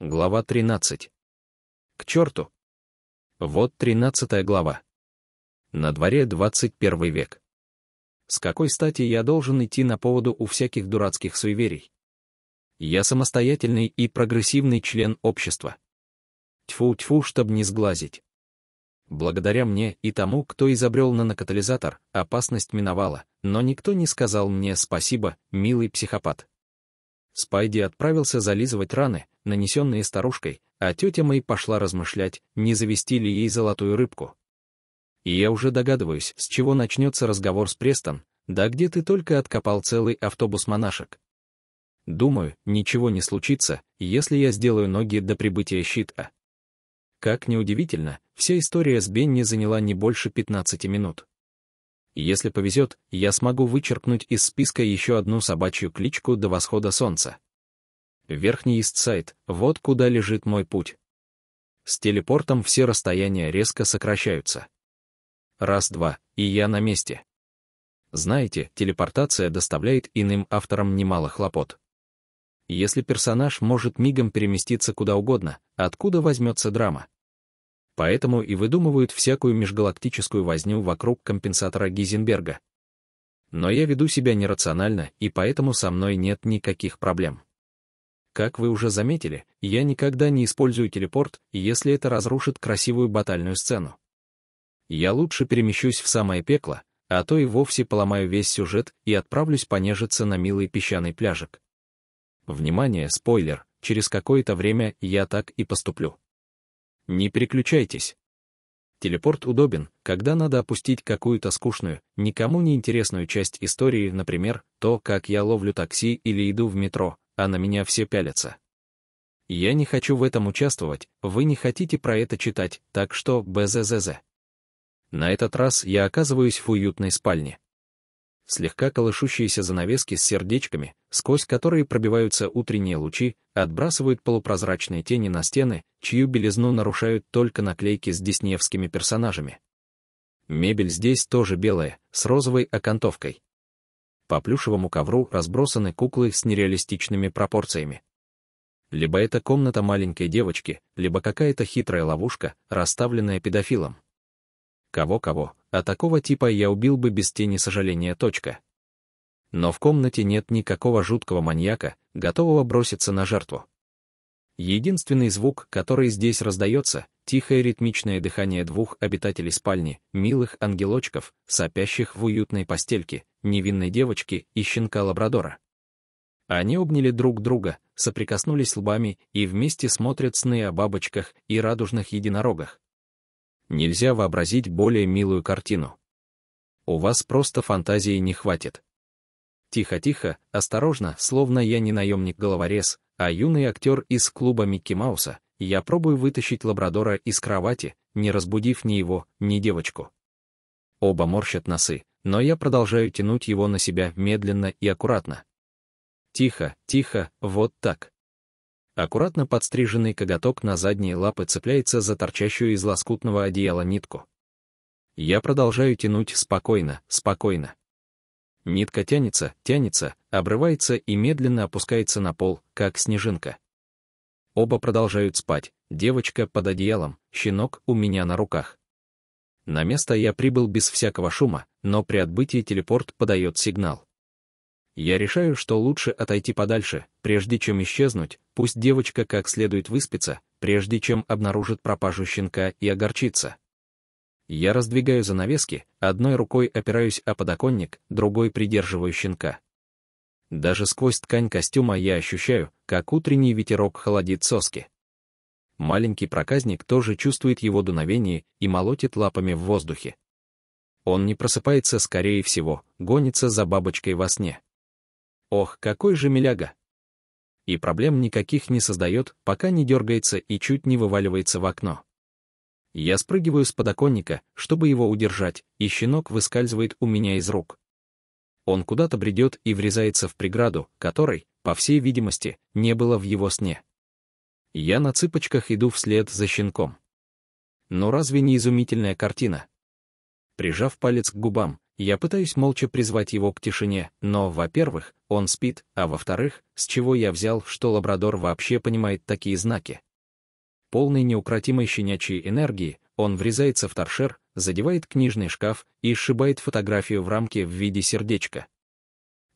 Глава 13. К черту! Вот 13 глава. На дворе 21 век. С какой стати я должен идти на поводу у всяких дурацких суеверий? Я самостоятельный и прогрессивный член общества. Тьфу-тьфу, чтобы не сглазить. Благодаря мне и тому, кто изобрел нанокатализатор, опасность миновала, но никто не сказал мне спасибо, милый психопат. Спайди отправился зализывать раны, нанесенные старушкой, а тетя Мэй пошла размышлять, не завести ли ей золотую рыбку. И я уже догадываюсь, с чего начнется разговор с Престон, да где ты только откопал целый автобус монашек. Думаю, ничего не случится, если я сделаю ноги до прибытия щита. Как неудивительно, вся история с Бенни заняла не больше 15 минут если повезет, я смогу вычеркнуть из списка еще одну собачью кличку до восхода солнца. Верхний Истсайд — вот куда лежит мой путь. С телепортом все расстояния резко сокращаются. Раз-два, и я на месте. Знаете, телепортация доставляет иным авторам немало хлопот. Если персонаж может мигом переместиться куда угодно, откуда возьмется драма? поэтому и выдумывают всякую межгалактическую возню вокруг компенсатора Гизенберга. Но я веду себя нерационально, и поэтому со мной нет никаких проблем. Как вы уже заметили, я никогда не использую телепорт, если это разрушит красивую батальную сцену. Я лучше перемещусь в самое пекло, а то и вовсе поломаю весь сюжет и отправлюсь понежиться на милый песчаный пляжик. Внимание, спойлер, через какое-то время я так и поступлю. Не переключайтесь. Телепорт удобен, когда надо опустить какую-то скучную, никому не интересную часть истории, например, то, как я ловлю такси или иду в метро, а на меня все пялятся. Я не хочу в этом участвовать, вы не хотите про это читать, так что БЗЗЗ. На этот раз я оказываюсь в уютной спальне слегка колышущиеся занавески с сердечками, сквозь которые пробиваются утренние лучи, отбрасывают полупрозрачные тени на стены, чью белизну нарушают только наклейки с диснеевскими персонажами. Мебель здесь тоже белая, с розовой окантовкой. По плюшевому ковру разбросаны куклы с нереалистичными пропорциями. Либо это комната маленькой девочки, либо какая-то хитрая ловушка, расставленная педофилом. Кого-кого, а такого типа я убил бы без тени сожаления. Точка. Но в комнате нет никакого жуткого маньяка, готового броситься на жертву. Единственный звук, который здесь раздается, тихое ритмичное дыхание двух обитателей спальни, милых ангелочков, сопящих в уютной постельке, невинной девочки и щенка лабрадора. Они обняли друг друга, соприкоснулись лбами и вместе смотрят сны о бабочках и радужных единорогах. Нельзя вообразить более милую картину. У вас просто фантазии не хватит. Тихо-тихо, осторожно, словно я не наемник-головорез, а юный актер из клуба Микки Мауса, я пробую вытащить лабрадора из кровати, не разбудив ни его, ни девочку. Оба морщат носы, но я продолжаю тянуть его на себя медленно и аккуратно. Тихо, тихо, вот так. Аккуратно подстриженный коготок на задние лапы цепляется за торчащую из лоскутного одеяла нитку. Я продолжаю тянуть спокойно, спокойно. Нитка тянется, тянется, обрывается и медленно опускается на пол, как снежинка. Оба продолжают спать, девочка под одеялом, щенок у меня на руках. На место я прибыл без всякого шума, но при отбытии телепорт подает сигнал. Я решаю, что лучше отойти подальше, прежде чем исчезнуть, пусть девочка как следует выспится, прежде чем обнаружит пропажу щенка и огорчится. Я раздвигаю занавески, одной рукой опираюсь о подоконник, другой придерживаю щенка. Даже сквозь ткань костюма я ощущаю, как утренний ветерок холодит соски. Маленький проказник тоже чувствует его дуновение и молотит лапами в воздухе. Он не просыпается, скорее всего, гонится за бабочкой во сне. Ох, какой же миляга! И проблем никаких не создает, пока не дергается и чуть не вываливается в окно. Я спрыгиваю с подоконника, чтобы его удержать, и щенок выскальзывает у меня из рук. Он куда-то бредет и врезается в преграду, которой, по всей видимости, не было в его сне. Я на цыпочках иду вслед за щенком. Но разве не изумительная картина? Прижав палец к губам, я пытаюсь молча призвать его к тишине, но, во-первых, он спит, а во-вторых, с чего я взял, что лабрадор вообще понимает такие знаки. Полный неукротимой щенячьей энергии, он врезается в торшер, задевает книжный шкаф и сшибает фотографию в рамке в виде сердечка.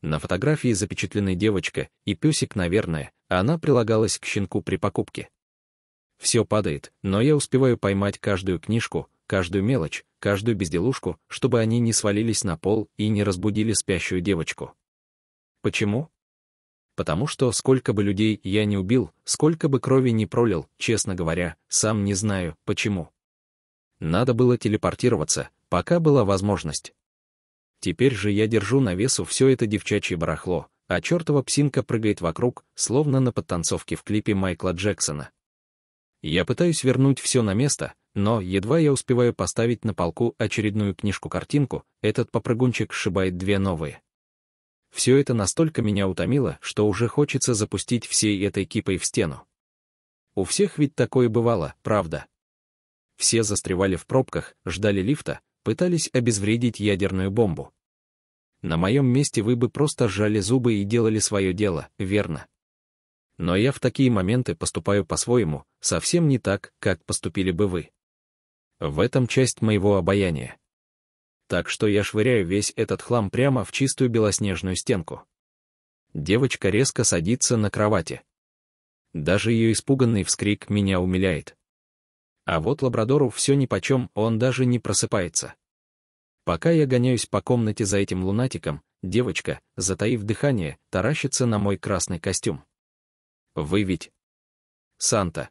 На фотографии запечатлены девочка и песик, наверное, а она прилагалась к щенку при покупке. Все падает, но я успеваю поймать каждую книжку, каждую мелочь, каждую безделушку, чтобы они не свалились на пол и не разбудили спящую девочку. Почему? Потому что сколько бы людей я не убил, сколько бы крови не пролил, честно говоря, сам не знаю, почему. Надо было телепортироваться, пока была возможность. Теперь же я держу на весу все это девчачье барахло, а чертова псинка прыгает вокруг, словно на подтанцовке в клипе Майкла Джексона. Я пытаюсь вернуть все на место, но едва я успеваю поставить на полку очередную книжку-картинку, этот попрыгунчик сшибает две новые. Все это настолько меня утомило, что уже хочется запустить всей этой кипой в стену. У всех ведь такое бывало, правда? Все застревали в пробках, ждали лифта, пытались обезвредить ядерную бомбу. На моем месте вы бы просто сжали зубы и делали свое дело, верно? Но я в такие моменты поступаю по-своему, совсем не так, как поступили бы вы. В этом часть моего обаяния. Так что я швыряю весь этот хлам прямо в чистую белоснежную стенку. Девочка резко садится на кровати. Даже ее испуганный вскрик меня умиляет. А вот лабрадору все нипочем, он даже не просыпается. Пока я гоняюсь по комнате за этим лунатиком, девочка, затаив дыхание, таращится на мой красный костюм. Вы ведь... Санта.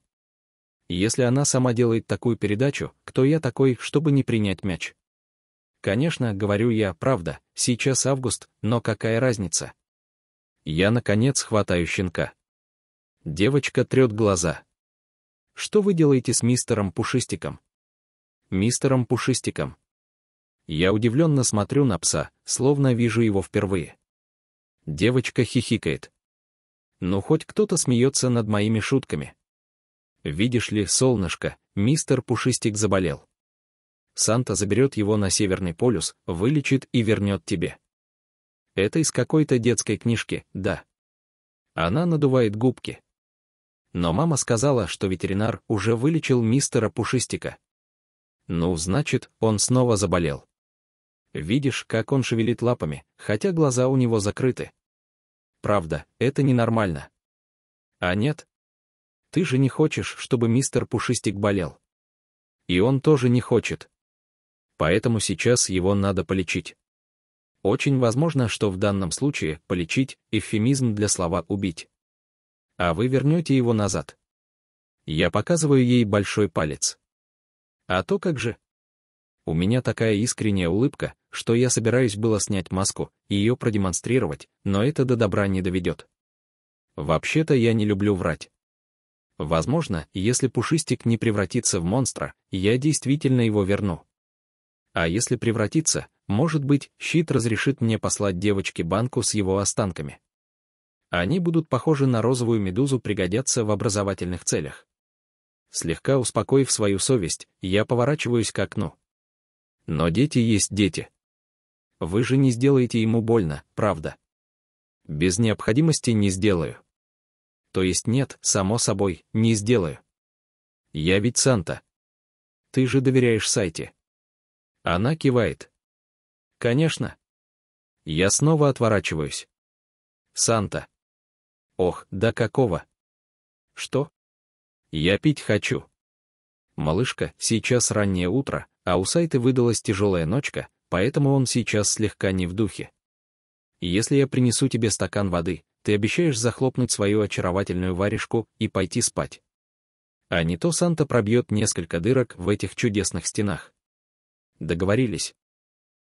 Если она сама делает такую передачу, кто я такой, чтобы не принять мяч? Конечно, говорю я, правда, сейчас август, но какая разница? Я, наконец, хватаю щенка. Девочка трет глаза. Что вы делаете с мистером Пушистиком? Мистером Пушистиком. Я удивленно смотрю на пса, словно вижу его впервые. Девочка хихикает. Ну, хоть кто-то смеется над моими шутками. Видишь ли, солнышко, мистер Пушистик заболел. Санта заберет его на Северный полюс, вылечит и вернет тебе. Это из какой-то детской книжки, да. Она надувает губки. Но мама сказала, что ветеринар уже вылечил мистера Пушистика. Ну, значит, он снова заболел. Видишь, как он шевелит лапами, хотя глаза у него закрыты. Правда, это ненормально. А нет, ты же не хочешь, чтобы мистер Пушистик болел. И он тоже не хочет. Поэтому сейчас его надо полечить. Очень возможно, что в данном случае «полечить» — эвфемизм для слова «убить». А вы вернете его назад. Я показываю ей большой палец. А то как же? У меня такая искренняя улыбка, что я собираюсь было снять маску, ее продемонстрировать, но это до добра не доведет. Вообще-то я не люблю врать. Возможно, если Пушистик не превратится в монстра, я действительно его верну. А если превратится, может быть, щит разрешит мне послать девочке банку с его останками. Они будут похожи на розовую медузу, пригодятся в образовательных целях. Слегка успокоив свою совесть, я поворачиваюсь к окну. Но дети есть дети. Вы же не сделаете ему больно, правда? Без необходимости не сделаю то есть нет, само собой, не сделаю. Я ведь Санта. Ты же доверяешь сайте. Она кивает. Конечно. Я снова отворачиваюсь. Санта. Ох, да какого? Что? Я пить хочу. Малышка, сейчас раннее утро, а у сайта выдалась тяжелая ночка, поэтому он сейчас слегка не в духе. И если я принесу тебе стакан воды, ты обещаешь захлопнуть свою очаровательную варежку и пойти спать. А не то Санта пробьет несколько дырок в этих чудесных стенах. Договорились.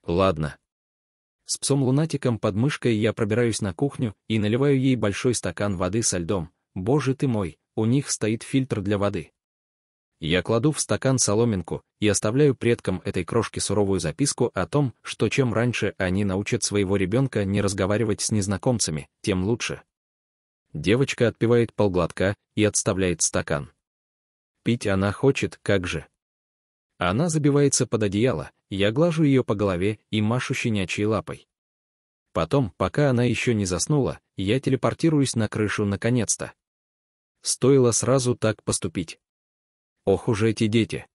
Ладно. С псом-лунатиком под мышкой я пробираюсь на кухню и наливаю ей большой стакан воды со льдом. Боже ты мой, у них стоит фильтр для воды. Я кладу в стакан соломинку и оставляю предкам этой крошки суровую записку о том, что чем раньше они научат своего ребенка не разговаривать с незнакомцами, тем лучше. Девочка отпивает полглотка и отставляет стакан. Пить она хочет, как же. Она забивается под одеяло, я глажу ее по голове и машу щенячьей лапой. Потом, пока она еще не заснула, я телепортируюсь на крышу наконец-то. Стоило сразу так поступить. Ох уж эти дети!